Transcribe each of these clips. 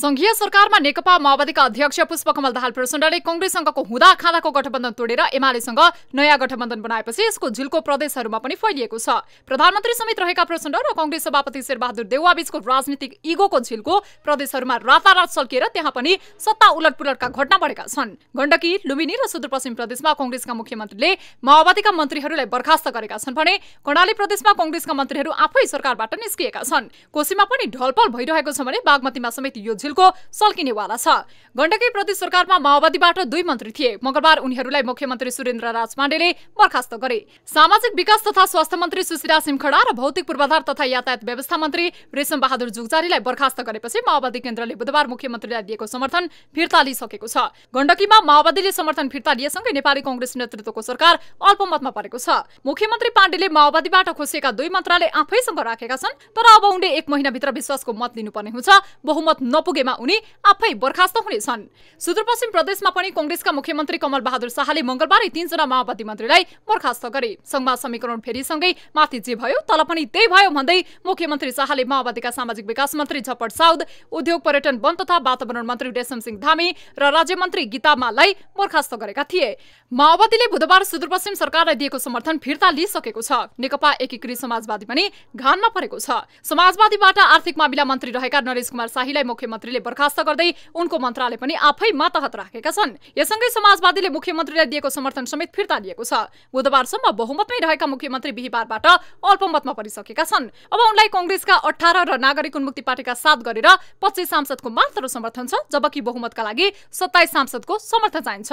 संघीय सरकारमा नेकपा माओवादीका अध्यक्ष पुष्पकमल दाहाल प्रचण्डले कङ्ग्रेससँगको हुँदा खाँदाको गठबन्धन तोडेर एमालेसँग नयाँ गठबन्धन बनाएपछि यसको झिल्को प्रदेशहरूमा पनि फैलिएको छ प्रधानमन्त्री समेत रहेका प्रचण्ड र कङ्ग्रेस सभापति शेरबहादुर देउवाबीचको राजनीतिक इगोको झिल्को प्रदेशहरूमा रातारात सल्किएर त्यहाँ पनि सत्ता उलटपुलटका घटना बढेका छन् गण्डकी लुम्बिनी र सुदूरपश्चिम प्रदेशमा कङ्ग्रेसका मुख्यमन्त्रीले माओवादीका मन्त्रीहरूलाई बर्खास्त गरेका छन् भने कर्णाली प्रदेशमा कङ्ग्रेसका मन्त्रीहरू आफै सरकारबाट निस्किएका छन् कोशीमा पनि ढलपल भइरहेको छ भने बागमतीमा समेत यो काउन्सिलको सल्किनेवाला छ गण्डकी प्रति सरकारमा माओवादीबाट दुई मन्त्री थिए मंगलबार उनीहरूलाई मुख्यमन्त्री सुरेन्द्र राजपाण्डेले बर्खास्त गरे सामाजिक विकास तथा स्वास्थ्य मन्त्री सुशीला सिंह खडा र भौतिक पूर्वाधार तथा यातायात व्यवस्था मन्त्री रेशम बहादुर जुगजारीलाई बर्खास्त गरेपछि माओवादी केन्द्रले बुधबार मुख्यमन्त्रीलाई दिएको समर्थन फिर्ता लिइसकेको छ गण्डकीमा माओवादीले समर्थन फिर्ता लिएसँगै नेपाली कंग्रेस नेतृत्वको सरकार अल्पमतमा परेको छ मुख्यमन्त्री पाण्डेले माओवादीबाट खोसिएका दुई मन्त्रालय आफैसँग राखेका छन् तर अब उनले एक महिनाभित्र विश्वासको मत लिनुपर्ने हुन्छ बहुमत नपुग पुगेमा उनी आफै बर्खास्त हुनेछन् सुदूरपश्चिम प्रदेशमा पनि कङ्ग्रेसका मुख्यमन्त्री कमल बहादुर शाहले मङ्गलबारै तीनजना माओवादी मन्त्रीलाई बर्खास्त गरे संघमा समीकरण फेरिसँगै माथि जे भयो तल पनि त्यही भयो भन्दै मुख्यमन्त्री शाहले माओवादीका सामाजिक विकास मन्त्री झपट साउद उद्योग पर्यटन वन तथा वातावरण मन्त्री रेशम सिंह धामी र राज्य मन्त्री गीता माललाई बर्खास्त गरेका थिए माओवादीले बुधबार सुदूरपश्चिम सरकारलाई दिएको समर्थन फिर्ता लिइसकेको छ नेकपा एकीकृत समाजवादी पनि घानमा परेको छ समाजवादीबाट आर्थिक मामिला मन्त्री रहेका नरेश कुमार शाहीलाई मुख्यमन्त्री मुख्यमन्त्रीले बर्खास्त गर्दै उनको मन्त्रालय पनि आफै मातहत राखेका छन् यससँगै समाजवादीले मुख्यमन्त्रीलाई दिएको समर्थन समेत फिर्ता लिएको छ बुधबारसम्म बहुमतमै रहेका मुख्यमन्त्री बिहिबारबाट अल्पमतमा परिसकेका छन् अब उनलाई कङ्ग्रेसका अठार र नागरिक उन्मुक्ति पार्टीका साथ गरेर पच्चिस सांसदको मात्र समर्थन छ जबकि बहुमतका लागि सत्ताइस सांसदको समर्थन चाहिन्छ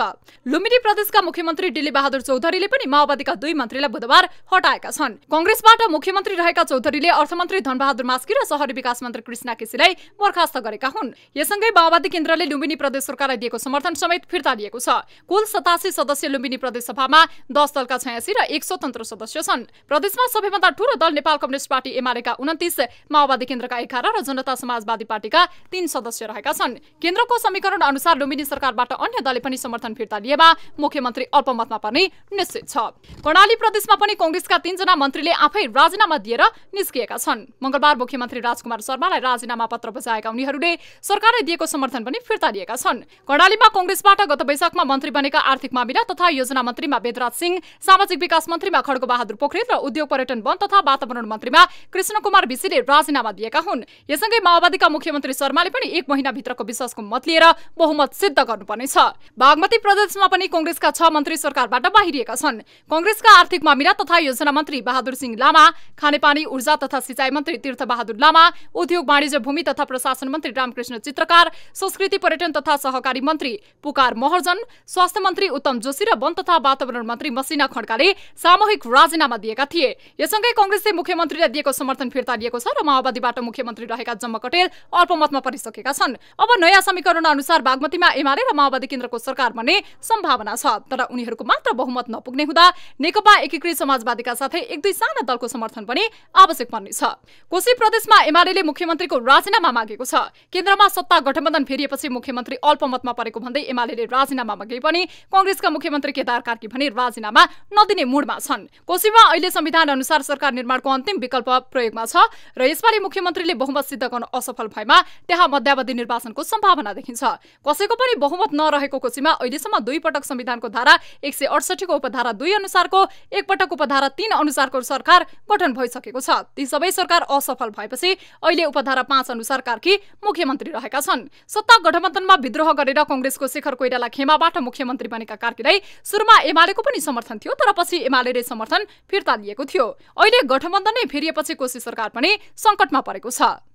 लुम्बिनी प्रदेशका मुख्यमन्त्री दिल्ली बहादुर चौधरीले पनि माओवादीका दुई मन्त्रीलाई बुधबार हटाएका छन् कङ्ग्रेसबाट मुख्यमन्त्री रहेका चौधरीले अर्थमन्त्री धनबहादुर मास्की र सहरी विकास मन्त्री कृष्णा केसीलाई बर्खास्त गरेका हुन् हुन् यससँगै माओवादी केन्द्रले लुम्बिनी प्रदेश सरकारलाई दिएको समर्थन समेत फिर्ता लिएको छ कुल सतासी सदस्य लुम्बिनी प्रदेश सभामा दस दलका छयासी र एक स्वतन्त्र सदस्य छन् प्रदेशमा सबैभन्दा ठूलो दल नेपाल कम्युनिस्ट पार्टी एमालेका उन्तिस माओवादी केन्द्रका एघार र जनता समाजवादी पार्टीका तीन सदस्य रहेका छन् केन्द्रको समीकरण अनुसार लुम्बिनी सरकारबाट अन्य दलले पनि समर्थन फिर्ता लिएमा मुख्यमन्त्री अल्पमतमा पर्ने निश्चित छ कर्णाली प्रदेशमा पनि कङ्ग्रेसका तीनजना मन्त्रीले आफै राजीनामा दिएर निस्किएका छन् मङ्गलबार मुख्यमन्त्री राजकुमार शर्मालाई राजीनामा पत्र बुझाएका उनीहरूले सरकारले दिएको समर्थन पनि फिर्ता लिएका छन् कर्णालीमा कङ्ग्रेसबाट गत वैशाखमा मन्त्री बनेका आर्थिक मामिला तथा योजना मन्त्रीमा वेदराज सिंह सामाजिक विकास मन्त्रीमा खड्गो बहादुर पोखरेल र उद्योग पर्यटन वन तथा वातावरण मन्त्रीमा कृष्ण कुमार विसीले राजीनामा दिएका हुन् यससँगै माओवादीका मुख्यमन्त्री शर्माले पनि एक महिनाभित्रको विश्वासको मत लिएर बहुमत सिद्ध गर्नुपर्नेछ बागमती प्रदेशमा पनि कङ्ग्रेसका छ मन्त्री सरकारबाट बाहिरिएका छन् कङ्ग्रेसका आर्थिक मामिला तथा योजना मन्त्री बहादुर सिंह लामा खानेपानी ऊर्जा तथा सिँचाइ मन्त्री तीर्थ बहादुर लामा उद्योग वाणिज्य भूमि तथा प्रशासन मन्त्री रामकृष्ण कृष्ण चित्रकार संस्कृति पर्यटन तथा सहकारी मन्त्री पुकार महर्जन स्वास्थ्य मन्त्री उत्तम जोशी र वन तथा वातावरण मन्त्री मसिना खड्काले सामूहिक राजीनामा दिएका थिए यससँगै कङ्ग्रेसले मुख्यमन्त्रीलाई दिएको समर्थन फिर्ता लिएको छ र माओवादीबाट मुख्यमन्त्री रहेका जम्म कटेल अल्पमतमा परिसकेका छन् अब नयाँ समीकरण अनुसार बागमतीमा एमाले र माओवादी केन्द्रको सरकार बन्ने सम्भावना छ तर उनीहरूको मात्र बहुमत नपुग्ने हुँदा नेकपा एकीकृत समाजवादीका साथै एक दुई साना दलको समर्थन पनि आवश्यक पर्नेछ कोशी प्रदेशमा एमाले मुख्यमन्त्रीको राजीनामा मागेको छ केन्द्रमा सत्ता गठबन्धन फेरिएपछि मुख्यमन्त्री अल्पमतमा परेको भन्दै एमाले राजीनामा मगे पनि कङ्ग्रेसका मुख्यमन्त्री केदार कार्की भने राजीनामा नदिने मुडमा छन् कोशीमा अहिले संविधान अनुसार सरकार निर्माणको अन्तिम विकल्प प्रयोगमा छ र यसपालि मुख्यमन्त्रीले बहुमत सिद्ध गर्न असफल भएमा त्यहाँ मध्यावधि निर्वाचनको सम्भावना देखिन्छ कसैको पनि बहुमत नरहेको कोशीमा अहिलेसम्म दुई पटक संविधानको धारा एक सय अडसठीको उपधारा दुई अनुसारको एकपटक उपधारा तीन अनुसारको सरकार गठन भइसकेको छ ती सबै सरकार असफल भएपछि अहिले उपधारा पाँच अनुसार कार्की मुख्यमन्त्री मन्त्री रहेका छन् सत्ता गठबन्धनमा विद्रोह गरेर कङ्ग्रेसको शेखर कोइराला खेमाबाट मुख्यमन्त्री बनेका कार्कीलाई सुरुमा एमालेको पनि समर्थन थियो तर पछि एमाले समर्थन फिर्ता लिएको थियो अहिले गठबन्धन नै फेरिएपछि कोशी सरकार पनि संकटमा परेको छ